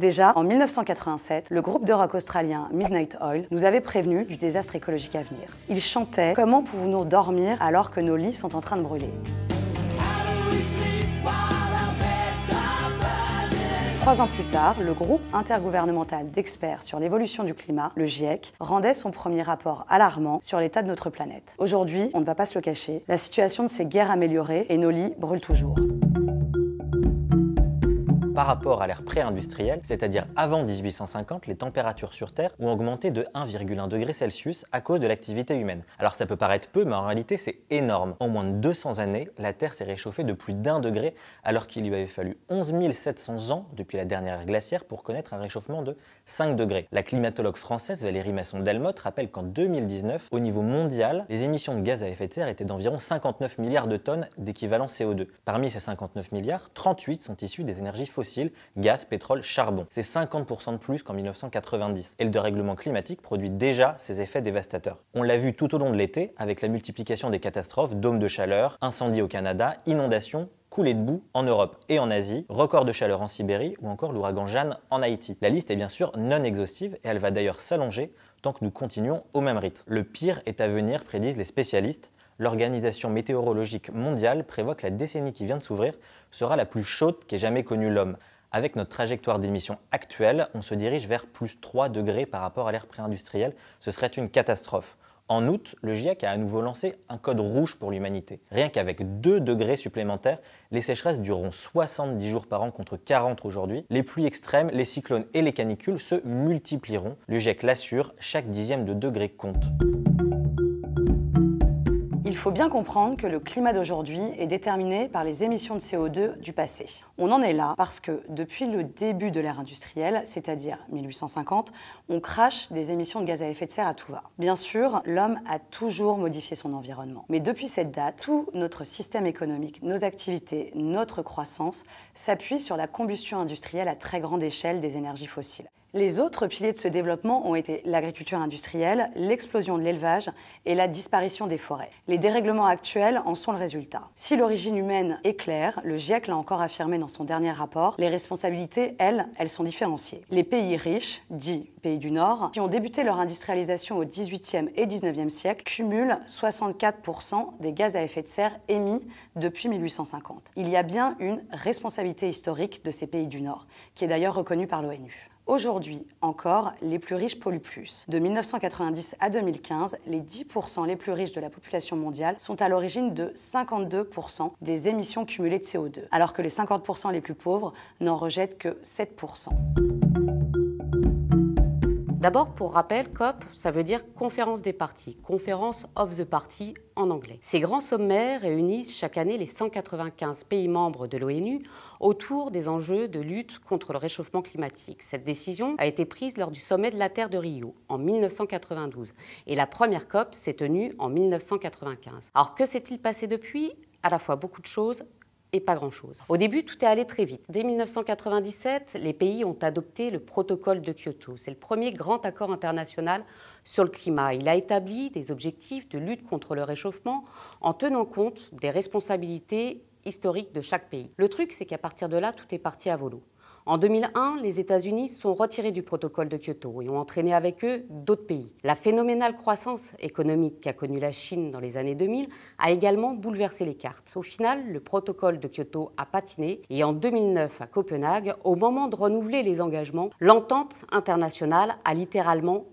Déjà, en 1987, le groupe de rock australien Midnight Oil nous avait prévenu du désastre écologique à venir. Ils chantaient « Comment pouvons-nous dormir alors que nos lits sont en train de brûler ?» Trois ans plus tard, le groupe intergouvernemental d'experts sur l'évolution du climat, le GIEC, rendait son premier rapport alarmant sur l'état de notre planète. Aujourd'hui, on ne va pas se le cacher, la situation ne s'est guère améliorée et nos lits brûlent toujours par rapport à l'ère pré-industrielle, c'est-à-dire avant 1850, les températures sur Terre ont augmenté de 1,1 degré Celsius à cause de l'activité humaine. Alors ça peut paraître peu, mais en réalité c'est énorme. En moins de 200 années, la Terre s'est réchauffée de plus d'un degré, alors qu'il lui avait fallu 11 700 ans depuis la dernière ère glaciaire pour connaître un réchauffement de 5 degrés. La climatologue française Valérie Masson-Delmotte rappelle qu'en 2019, au niveau mondial, les émissions de gaz à effet de serre étaient d'environ 59 milliards de tonnes d'équivalent CO2. Parmi ces 59 milliards, 38 sont issus des énergies fossiles gaz, pétrole, charbon. C'est 50% de plus qu'en 1990. Et le dérèglement climatique produit déjà ses effets dévastateurs. On l'a vu tout au long de l'été avec la multiplication des catastrophes, dômes de chaleur, incendies au Canada, inondations, coulées de boue en Europe et en Asie, record de chaleur en Sibérie ou encore l'ouragan Jeanne en Haïti. La liste est bien sûr non exhaustive et elle va d'ailleurs s'allonger tant que nous continuons au même rythme. Le pire est à venir, prédisent les spécialistes, l'Organisation météorologique mondiale prévoit que la décennie qui vient de s'ouvrir sera la plus chaude qu'ait jamais connue l'homme. Avec notre trajectoire d'émissions actuelle, on se dirige vers plus 3 degrés par rapport à l'ère pré-industrielle. Ce serait une catastrophe. En août, le GIEC a à nouveau lancé un code rouge pour l'humanité. Rien qu'avec 2 degrés supplémentaires, les sécheresses dureront 70 jours par an contre 40 aujourd'hui. Les pluies extrêmes, les cyclones et les canicules se multiplieront. Le GIEC l'assure, chaque dixième de degré compte. Il faut bien comprendre que le climat d'aujourd'hui est déterminé par les émissions de CO2 du passé. On en est là parce que depuis le début de l'ère industrielle, c'est-à-dire 1850, on crache des émissions de gaz à effet de serre à tout va. Bien sûr, l'homme a toujours modifié son environnement. Mais depuis cette date, tout notre système économique, nos activités, notre croissance s'appuie sur la combustion industrielle à très grande échelle des énergies fossiles. Les autres piliers de ce développement ont été l'agriculture industrielle, l'explosion de l'élevage et la disparition des forêts. Les dérèglements actuels en sont le résultat. Si l'origine humaine est claire, le GIEC l'a encore affirmé dans son dernier rapport, les responsabilités, elles, elles sont différenciées. Les pays riches, dits pays du Nord, qui ont débuté leur industrialisation au XVIIIe et XIXe siècle, cumulent 64% des gaz à effet de serre émis depuis 1850. Il y a bien une responsabilité historique de ces pays du Nord, qui est d'ailleurs reconnue par l'ONU. Aujourd'hui encore, les plus riches polluent plus. De 1990 à 2015, les 10% les plus riches de la population mondiale sont à l'origine de 52% des émissions cumulées de CO2, alors que les 50% les plus pauvres n'en rejettent que 7%. D'abord, pour rappel, COP, ça veut dire conférence des parties, conférence of the party en anglais. Ces grands sommets réunissent chaque année les 195 pays membres de l'ONU autour des enjeux de lutte contre le réchauffement climatique. Cette décision a été prise lors du sommet de la Terre de Rio en 1992 et la première COP s'est tenue en 1995. Alors que s'est-il passé depuis à la fois beaucoup de choses et pas grand-chose. Au début, tout est allé très vite. Dès 1997, les pays ont adopté le protocole de Kyoto. C'est le premier grand accord international sur le climat. Il a établi des objectifs de lutte contre le réchauffement en tenant compte des responsabilités historiques de chaque pays. Le truc, c'est qu'à partir de là, tout est parti à volo. En 2001, les États-Unis sont retirés du protocole de Kyoto et ont entraîné avec eux d'autres pays. La phénoménale croissance économique qu'a connue la Chine dans les années 2000 a également bouleversé les cartes. Au final, le protocole de Kyoto a patiné et en 2009 à Copenhague, au moment de renouveler les engagements, l'entente internationale a littéralement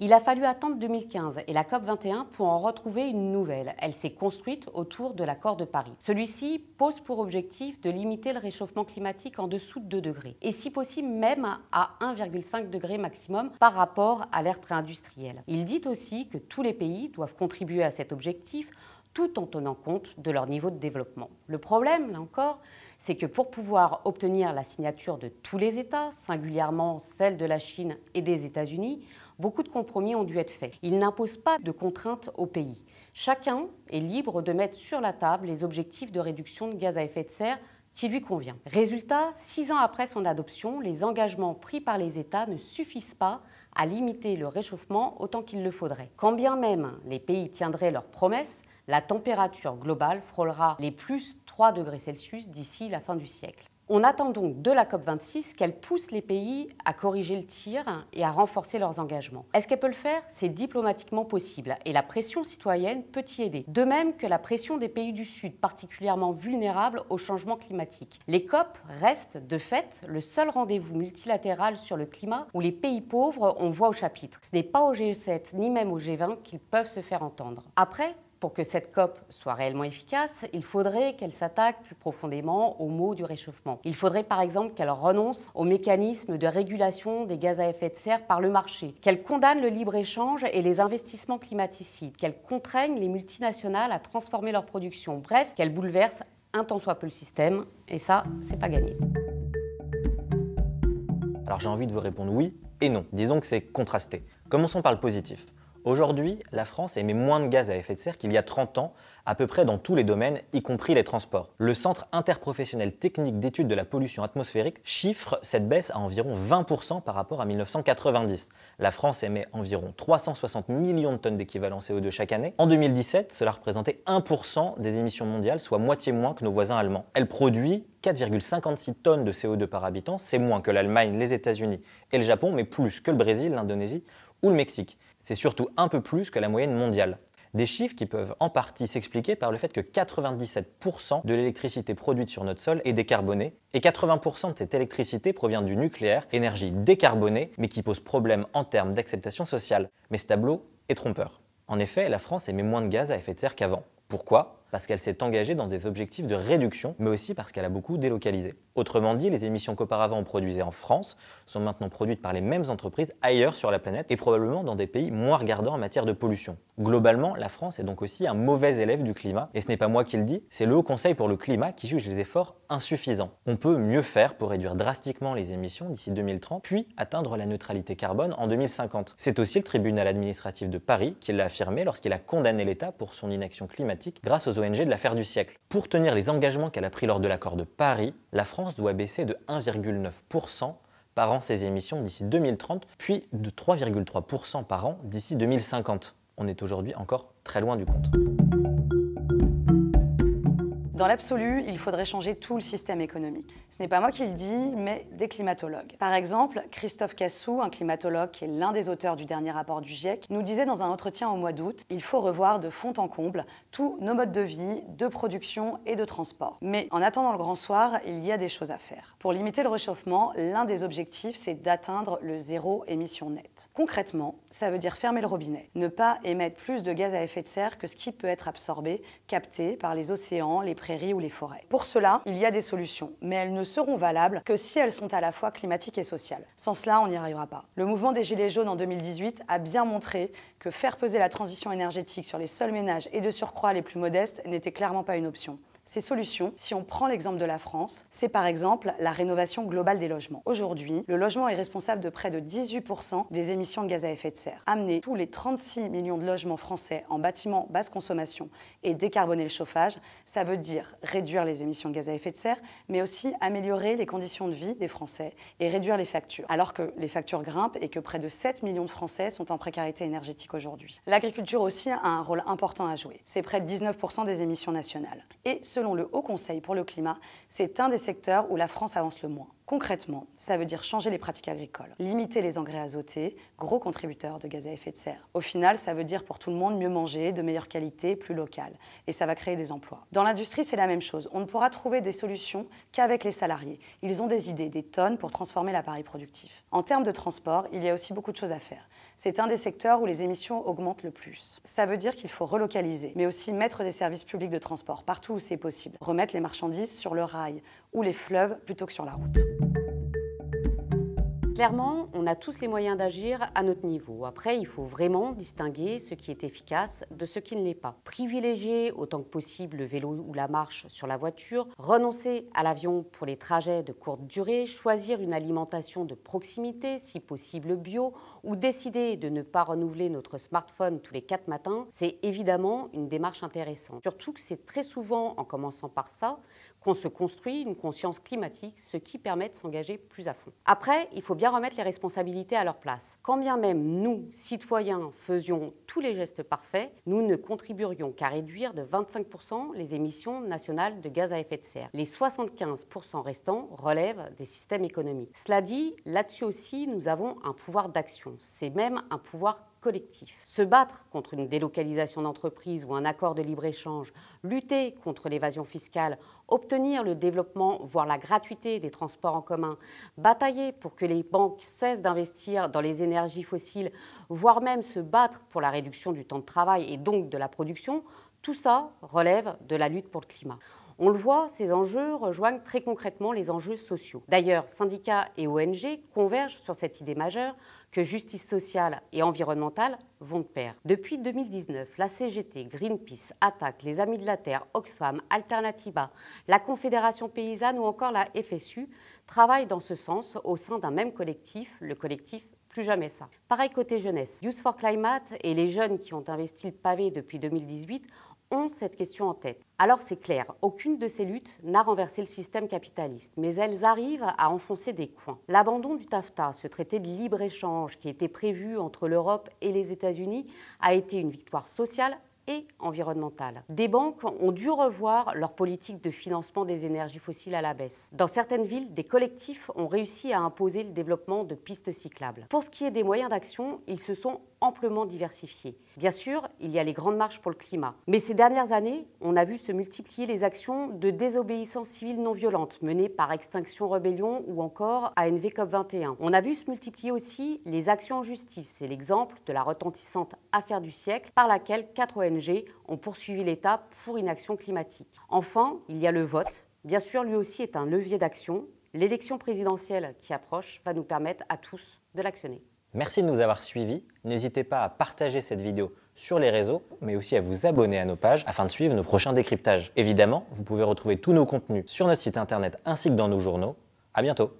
il a fallu attendre 2015 et la COP21 pour en retrouver une nouvelle. Elle s'est construite autour de l'accord de Paris. Celui-ci pose pour objectif de limiter le réchauffement climatique en dessous de 2 degrés et si possible même à 1,5 degré maximum par rapport à l'ère pré-industrielle. Il dit aussi que tous les pays doivent contribuer à cet objectif tout en tenant compte de leur niveau de développement. Le problème, là encore, c'est que pour pouvoir obtenir la signature de tous les États, singulièrement celle de la Chine et des États-Unis, beaucoup de compromis ont dû être faits. Ils n'imposent pas de contraintes aux pays. Chacun est libre de mettre sur la table les objectifs de réduction de gaz à effet de serre qui lui convient. Résultat, six ans après son adoption, les engagements pris par les États ne suffisent pas à limiter le réchauffement autant qu'il le faudrait. Quand bien même les pays tiendraient leurs promesses, la température globale frôlera les plus 3 degrés Celsius d'ici la fin du siècle. On attend donc de la COP26 qu'elle pousse les pays à corriger le tir et à renforcer leurs engagements. Est-ce qu'elle peut le faire C'est diplomatiquement possible et la pression citoyenne peut y aider. De même que la pression des pays du Sud, particulièrement vulnérables au changement climatique. Les COP restent, de fait, le seul rendez-vous multilatéral sur le climat où les pays pauvres ont voix au chapitre. Ce n'est pas au G7 ni même au G20 qu'ils peuvent se faire entendre. Après, pour que cette COP soit réellement efficace, il faudrait qu'elle s'attaque plus profondément aux maux du réchauffement. Il faudrait par exemple qu'elle renonce aux mécanismes de régulation des gaz à effet de serre par le marché, qu'elle condamne le libre-échange et les investissements climaticides, qu'elle contraigne les multinationales à transformer leur production, bref, qu'elle bouleverse un tant soit peu le système, et ça, c'est pas gagné. Alors j'ai envie de vous répondre oui et non. Disons que c'est contrasté. Commençons par le positif. Aujourd'hui, la France émet moins de gaz à effet de serre qu'il y a 30 ans, à peu près dans tous les domaines, y compris les transports. Le Centre interprofessionnel technique d'études de la pollution atmosphérique chiffre cette baisse à environ 20% par rapport à 1990. La France émet environ 360 millions de tonnes d'équivalent CO2 chaque année. En 2017, cela représentait 1% des émissions mondiales, soit moitié moins que nos voisins allemands. Elle produit 4,56 tonnes de CO2 par habitant, c'est moins que l'Allemagne, les États-Unis et le Japon, mais plus que le Brésil, l'Indonésie ou le Mexique. C'est surtout un peu plus que la moyenne mondiale. Des chiffres qui peuvent en partie s'expliquer par le fait que 97% de l'électricité produite sur notre sol est décarbonée et 80% de cette électricité provient du nucléaire, énergie décarbonée mais qui pose problème en termes d'acceptation sociale. Mais ce tableau est trompeur. En effet, la France émet moins de gaz à effet de serre qu'avant. Pourquoi parce qu'elle s'est engagée dans des objectifs de réduction, mais aussi parce qu'elle a beaucoup délocalisé. Autrement dit, les émissions qu'auparavant on produisait en France sont maintenant produites par les mêmes entreprises ailleurs sur la planète et probablement dans des pays moins regardants en matière de pollution. Globalement, la France est donc aussi un mauvais élève du climat, et ce n'est pas moi qui le dis, c'est le Haut Conseil pour le climat qui juge les efforts insuffisants. On peut mieux faire pour réduire drastiquement les émissions d'ici 2030, puis atteindre la neutralité carbone en 2050. C'est aussi le tribunal administratif de Paris qui l'a affirmé lorsqu'il a condamné l'État pour son inaction climatique grâce aux ONG de l'affaire du siècle. Pour tenir les engagements qu'elle a pris lors de l'accord de Paris, la France doit baisser de 1,9% par an ses émissions d'ici 2030, puis de 3,3% par an d'ici 2050. On est aujourd'hui encore très loin du compte. Dans l'absolu, il faudrait changer tout le système économique. Ce n'est pas moi qui le dis, mais des climatologues. Par exemple, Christophe Cassou, un climatologue qui est l'un des auteurs du dernier rapport du GIEC, nous disait dans un entretien au mois d'août, il faut revoir de fond en comble tous nos modes de vie, de production et de transport. Mais en attendant le grand soir, il y a des choses à faire. Pour limiter le réchauffement, l'un des objectifs, c'est d'atteindre le zéro émission nette. Concrètement, ça veut dire fermer le robinet, ne pas émettre plus de gaz à effet de serre que ce qui peut être absorbé, capté par les océans, les ou les forêts. Pour cela, il y a des solutions, mais elles ne seront valables que si elles sont à la fois climatiques et sociales. Sans cela, on n'y arrivera pas. Le mouvement des Gilets jaunes en 2018 a bien montré que faire peser la transition énergétique sur les seuls ménages et de surcroît les plus modestes n'était clairement pas une option. Ces solutions, si on prend l'exemple de la France, c'est par exemple la rénovation globale des logements. Aujourd'hui, le logement est responsable de près de 18% des émissions de gaz à effet de serre. Amener tous les 36 millions de logements français en bâtiments basse consommation et décarboner le chauffage, ça veut dire réduire les émissions de gaz à effet de serre, mais aussi améliorer les conditions de vie des Français et réduire les factures. Alors que les factures grimpent et que près de 7 millions de Français sont en précarité énergétique aujourd'hui. L'agriculture aussi a un rôle important à jouer. C'est près de 19% des émissions nationales. Et selon le Haut Conseil pour le climat, c'est un des secteurs où la France avance le moins. Concrètement, ça veut dire changer les pratiques agricoles, limiter les engrais azotés, gros contributeurs de gaz à effet de serre. Au final, ça veut dire pour tout le monde mieux manger, de meilleure qualité, plus local. Et ça va créer des emplois. Dans l'industrie, c'est la même chose. On ne pourra trouver des solutions qu'avec les salariés. Ils ont des idées, des tonnes pour transformer l'appareil productif. En termes de transport, il y a aussi beaucoup de choses à faire. C'est un des secteurs où les émissions augmentent le plus. Ça veut dire qu'il faut relocaliser, mais aussi mettre des services publics de transport partout où c'est possible, remettre les marchandises sur le rail ou les fleuves plutôt que sur la route. Clairement, on a tous les moyens d'agir à notre niveau. Après, il faut vraiment distinguer ce qui est efficace de ce qui ne l'est pas. Privilégier autant que possible le vélo ou la marche sur la voiture, renoncer à l'avion pour les trajets de courte durée, choisir une alimentation de proximité, si possible bio, ou décider de ne pas renouveler notre smartphone tous les 4 matins, c'est évidemment une démarche intéressante. Surtout que c'est très souvent en commençant par ça on se construit une conscience climatique, ce qui permet de s'engager plus à fond. Après, il faut bien remettre les responsabilités à leur place. Quand bien même nous, citoyens, faisions tous les gestes parfaits, nous ne contribuerions qu'à réduire de 25% les émissions nationales de gaz à effet de serre. Les 75% restants relèvent des systèmes économiques. Cela dit, là-dessus aussi, nous avons un pouvoir d'action. C'est même un pouvoir collectif. Se battre contre une délocalisation d'entreprise ou un accord de libre-échange, lutter contre l'évasion fiscale, obtenir le développement, voire la gratuité des transports en commun, batailler pour que les banques cessent d'investir dans les énergies fossiles, voire même se battre pour la réduction du temps de travail et donc de la production, tout ça relève de la lutte pour le climat. On le voit, ces enjeux rejoignent très concrètement les enjeux sociaux. D'ailleurs, syndicats et ONG convergent sur cette idée majeure que justice sociale et environnementale vont de pair. Depuis 2019, la CGT, Greenpeace, Attaque, les Amis de la Terre, Oxfam, Alternativa, la Confédération paysanne ou encore la FSU travaillent dans ce sens au sein d'un même collectif, le collectif plus jamais ça. Pareil côté jeunesse. Youth for Climate et les jeunes qui ont investi le pavé depuis 2018 ont cette question en tête. Alors c'est clair, aucune de ces luttes n'a renversé le système capitaliste, mais elles arrivent à enfoncer des coins. L'abandon du TAFTA, ce traité de libre-échange qui était prévu entre l'Europe et les États-Unis, a été une victoire sociale et environnementale. Des banques ont dû revoir leur politique de financement des énergies fossiles à la baisse. Dans certaines villes, des collectifs ont réussi à imposer le développement de pistes cyclables. Pour ce qui est des moyens d'action, ils se sont amplement diversifiée. Bien sûr, il y a les grandes marches pour le climat. Mais ces dernières années, on a vu se multiplier les actions de désobéissance civile non violente menées par Extinction Rebellion ou encore ANV COP21. On a vu se multiplier aussi les actions en justice. C'est l'exemple de la retentissante affaire du siècle par laquelle quatre ONG ont poursuivi l'État pour inaction climatique. Enfin, il y a le vote. Bien sûr, lui aussi est un levier d'action. L'élection présidentielle qui approche va nous permettre à tous de l'actionner. Merci de nous avoir suivis. N'hésitez pas à partager cette vidéo sur les réseaux, mais aussi à vous abonner à nos pages afin de suivre nos prochains décryptages. Évidemment, vous pouvez retrouver tous nos contenus sur notre site internet ainsi que dans nos journaux. À bientôt